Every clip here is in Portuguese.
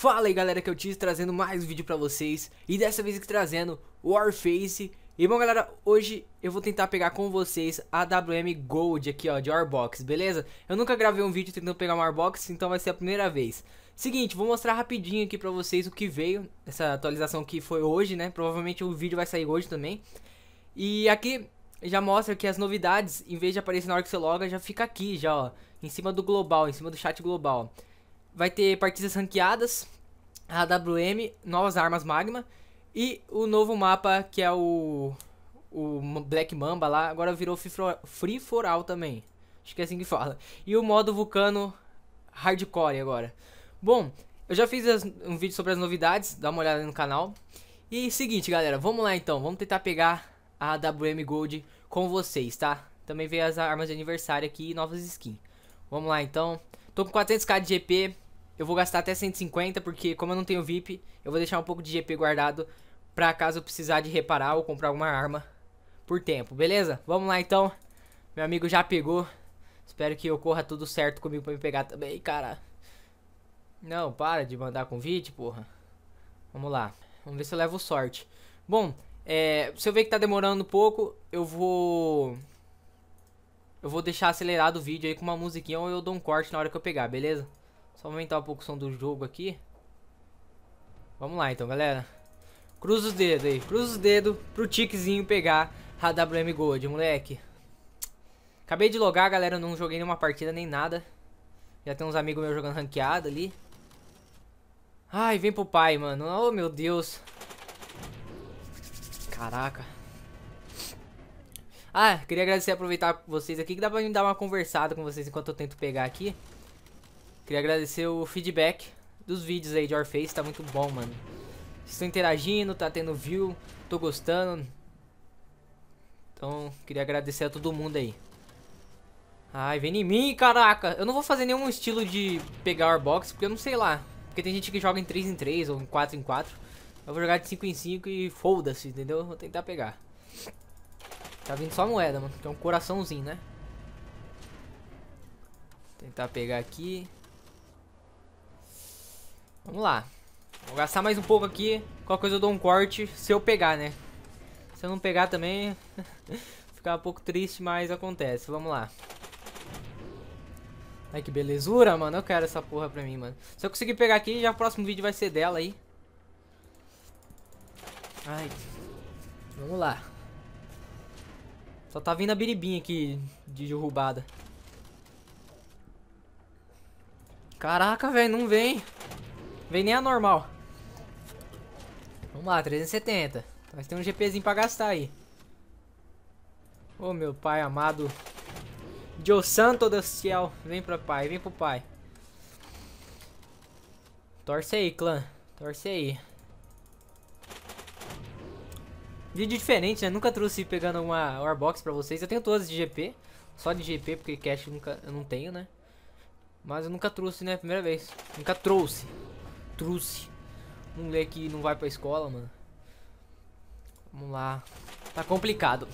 Fala aí galera que eu é tive trazendo mais um vídeo pra vocês E dessa vez aqui trazendo Warface E bom galera, hoje eu vou tentar pegar com vocês a WM Gold aqui ó, de Warbox, beleza? Eu nunca gravei um vídeo tentando pegar uma Warbox, então vai ser a primeira vez Seguinte, vou mostrar rapidinho aqui pra vocês o que veio Essa atualização que foi hoje né, provavelmente o vídeo vai sair hoje também E aqui já mostra que as novidades, em vez de aparecer na hora que você loga, já fica aqui já ó Em cima do global, em cima do chat global ó vai ter partidas ranqueadas, a AWM, novas armas magma e o novo mapa que é o, o Black Mamba lá, agora virou Free For All também. Acho que é assim que fala. E o modo Vulcano Hardcore agora. Bom, eu já fiz as, um vídeo sobre as novidades, dá uma olhada no canal. E seguinte, galera, vamos lá então, vamos tentar pegar a AWM Gold com vocês, tá? Também veio as armas de aniversário aqui e novas skins. Vamos lá então. Tô com 400k de GP, eu vou gastar até 150, porque como eu não tenho VIP, eu vou deixar um pouco de GP guardado pra caso eu precisar de reparar ou comprar alguma arma por tempo, beleza? Vamos lá então, meu amigo já pegou, espero que ocorra tudo certo comigo pra me pegar também, cara. Não, para de mandar convite, porra. Vamos lá, vamos ver se eu levo sorte. Bom, é, se eu ver que tá demorando um pouco, eu vou eu vou deixar acelerado o vídeo aí com uma musiquinha ou eu dou um corte na hora que eu pegar, beleza? Só aumentar um pouco o som do jogo aqui. Vamos lá então, galera. Cruza os dedos aí. Cruza os dedos pro tiquezinho pegar a WM Gold, moleque. Acabei de logar, galera. Não joguei nenhuma partida nem nada. Já tem uns amigos meus jogando ranqueado ali. Ai, vem pro pai, mano. Oh, meu Deus. Caraca. Ah, queria agradecer aproveitar vocês aqui que dá pra me dar uma conversada com vocês enquanto eu tento pegar aqui. Queria agradecer o feedback dos vídeos aí de Orface, tá muito bom, mano. estão interagindo, tá tendo view, tô gostando. Então, queria agradecer a todo mundo aí. Ai, vem em mim, caraca. Eu não vou fazer nenhum estilo de pegar Warbox, porque eu não sei lá. Porque tem gente que joga em 3 em 3 ou em 4 em 4. Eu vou jogar de 5 em 5 e foda-se, entendeu? Vou tentar pegar. Tá vindo só moeda, mano. Tem é um coraçãozinho, né? Tentar pegar aqui. Vamos lá. Vou gastar mais um pouco aqui. Qualquer coisa eu dou um corte se eu pegar, né? Se eu não pegar também, ficar um pouco triste, mas acontece. Vamos lá. Ai, que belezura, mano. Eu quero essa porra pra mim, mano. Se eu conseguir pegar aqui, já o próximo vídeo vai ser dela aí. Ai. Vamos lá. Só tá vindo a biribinha aqui de derrubada. Caraca, velho, não vem. Vem nem a normal. Vamos lá, 370. Nós temos um GPzinho pra gastar aí. Ô, oh, meu pai amado. Deus santo do céu. Vem pro pai, vem pro pai. Torce aí, clã. Torce aí. Vídeo diferente, né? Nunca trouxe pegando uma Warbox pra vocês. Eu tenho todas de GP. Só de GP, porque cash eu nunca, eu não tenho, né? Mas eu nunca trouxe, né? Primeira vez. Nunca trouxe. Trouxe. Um moleque não vai pra escola, mano. Vamos lá. Tá complicado.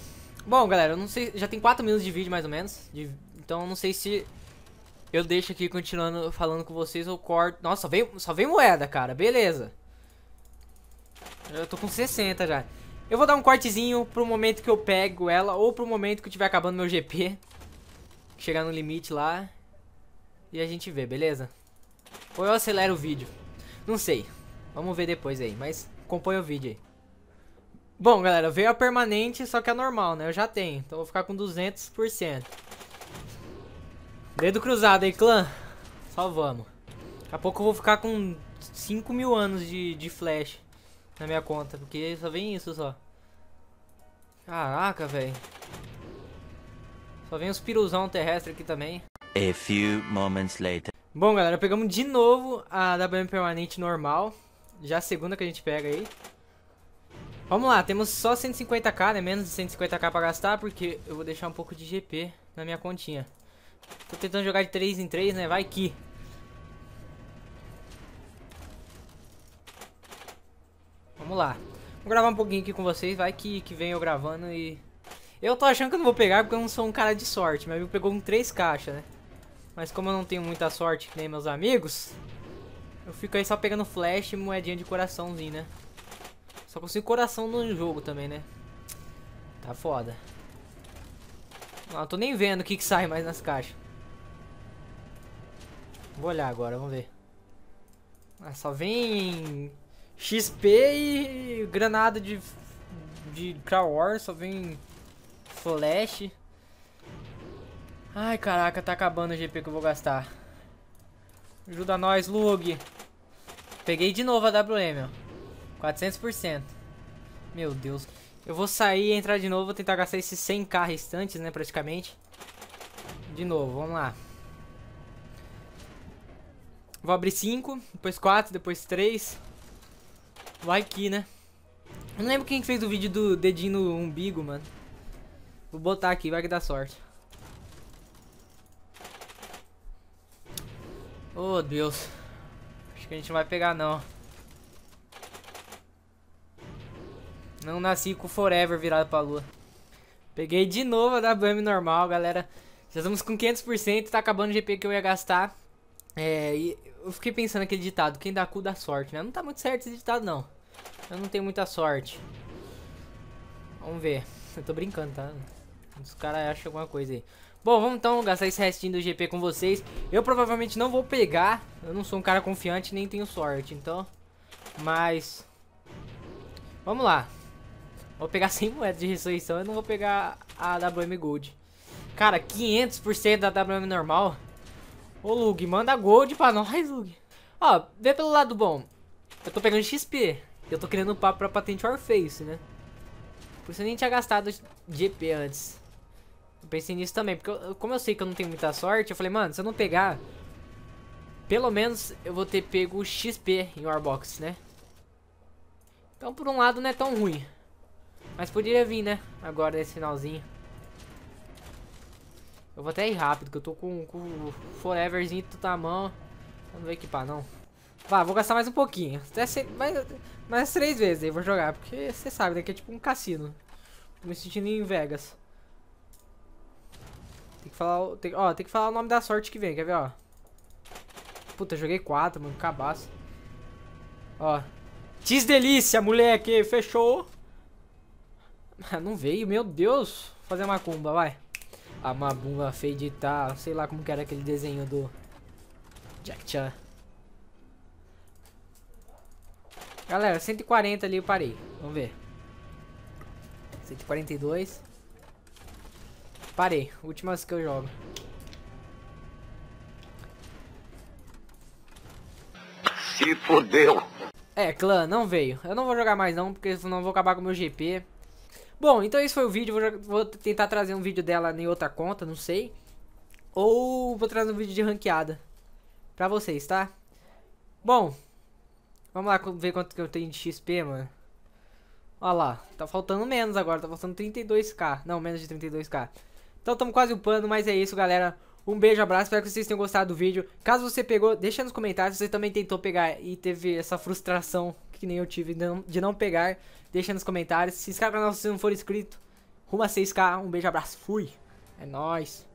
Bom, galera, eu não sei... Já tem 4 minutos de vídeo, mais ou menos. De, então eu não sei se... Eu deixo aqui continuando falando com vocês ou corto... Nossa, só vem, só vem moeda, cara. Beleza. Eu tô com 60 já. Eu vou dar um cortezinho pro momento que eu pego ela ou pro momento que eu tiver acabando meu GP. Chegar no limite lá. E a gente vê, beleza? Ou eu acelero o vídeo. Não sei. Vamos ver depois aí, mas acompanha o vídeo aí. Bom, galera, veio a permanente, só que a normal, né? Eu já tenho, então vou ficar com 200%. Dedo cruzado aí, clã. Só vamos. Daqui a pouco eu vou ficar com 5 mil anos de, de flash na minha conta, porque só vem isso só. Caraca, velho. Só vem os piruzão terrestre aqui também. A few moments later. Bom, galera, pegamos de novo a WM permanente normal. Já a segunda que a gente pega aí. Vamos lá, temos só 150k, né? Menos de 150k pra gastar, porque eu vou deixar um pouco de GP na minha continha. Tô tentando jogar de 3 em 3, né? Vai que... Vamos lá. Vou gravar um pouquinho aqui com vocês, vai que, que vem eu gravando e... Eu tô achando que eu não vou pegar porque eu não sou um cara de sorte, meu amigo pegou com três caixas, né? Mas como eu não tenho muita sorte que nem meus amigos, eu fico aí só pegando flash e moedinha de coraçãozinho, né? Só consigo coração no jogo também, né? Tá foda. Não, eu tô nem vendo o que, que sai mais nas caixas. Vou olhar agora, vamos ver. Ah, só vem XP e granada de, de Crow War, só vem flash. Ai, caraca, tá acabando o GP que eu vou gastar. Ajuda nós, Lug. Peguei de novo a WM, ó. 400%. Meu Deus. Eu vou sair, entrar de novo, vou tentar gastar esses 100k restantes, né, praticamente. De novo, vamos lá. Vou abrir 5, depois 4, depois 3... Vai que, né? Eu não lembro quem fez o vídeo do dedinho no umbigo, mano. Vou botar aqui, vai que dá sorte. Oh, Deus. Acho que a gente não vai pegar, não. Não nasci com o Forever virado pra lua. Peguei de novo a WM normal, galera. Já estamos com 500%, tá acabando o GP que eu ia gastar. É, e eu fiquei pensando aquele ditado, quem dá cu dá sorte, né? Não tá muito certo esse ditado, não. Eu não tenho muita sorte. Vamos ver. Eu tô brincando, tá? Os caras acham alguma coisa aí. Bom, vamos então gastar esse restinho do GP com vocês. Eu provavelmente não vou pegar. Eu não sou um cara confiante, nem tenho sorte, então... Mas... Vamos lá. Vou pegar 100 moedas de ressurreição. Eu não vou pegar a WM Gold. Cara, 500% da WM normal. Ô, Lug, manda Gold pra nós, Lug. Ó, vê pelo lado bom. Eu tô pegando XP. Eu tô criando um papo pra patente Warface, né? Por isso eu nem tinha gastado GP antes. Eu pensei nisso também, porque eu, como eu sei que eu não tenho muita sorte, eu falei, mano, se eu não pegar, pelo menos eu vou ter pego XP em Warbox, né? Então por um lado não é tão ruim. Mas poderia vir, né? Agora nesse finalzinho. Eu vou até ir rápido, que eu tô com, com o Foreverzinho do tamanho. Eu não vou equipar, não. Vá, vou gastar mais um pouquinho. Até se... mais, mais três vezes aí, vou jogar. Porque você sabe, né? é tipo um cassino. Tô me sentindo em Vegas. Tem que falar... Tem, ó, tem que falar o nome da sorte que vem, quer ver, ó. Puta, joguei quatro, mano. Cabaço. Ó. Tis delícia, moleque. Fechou. Ah, não veio, meu Deus. Vou fazer macumba, vai. A macumba feita, sei lá como que era aquele desenho do... Jack Chan. Galera, 140 ali eu parei. Vamos ver. 142. Parei. Últimas que eu jogo. Se fodeu. É, clã, não veio. Eu não vou jogar mais não, porque senão vou acabar com o meu GP. Bom, então esse foi o vídeo. Vou, vou tentar trazer um vídeo dela em outra conta, não sei. Ou vou trazer um vídeo de ranqueada. Pra vocês, tá? Bom, Vamos lá ver quanto que eu tenho de XP, mano. Olha lá, tá faltando menos agora, tá faltando 32k. Não, menos de 32k. Então estamos quase upando, mas é isso, galera. Um beijo, abraço, espero que vocês tenham gostado do vídeo. Caso você pegou, deixa nos comentários se você também tentou pegar e teve essa frustração que nem eu tive de não, pegar. Deixa nos comentários. Se inscreve no canal se não for inscrito. Rumo a 6k, um beijo, abraço, fui. É nóis.